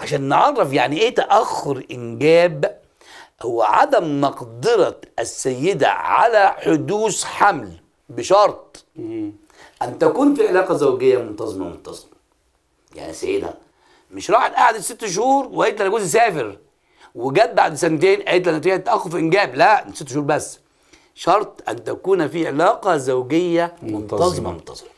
عشان نعرف يعني ايه تاخر انجاب هو عدم مقدره السيده على حدوث حمل بشرط ان تكون في علاقه زوجيه منتظمه منتظمه يعني سيده مش راحت قعدت ست شهور وقالت لي انا جوزي سافر وجت بعد سنتين قالت لي انا تاخر في انجاب لا ست شهور بس شرط ان تكون في علاقه زوجيه منتظمه منتظمه, منتظمة.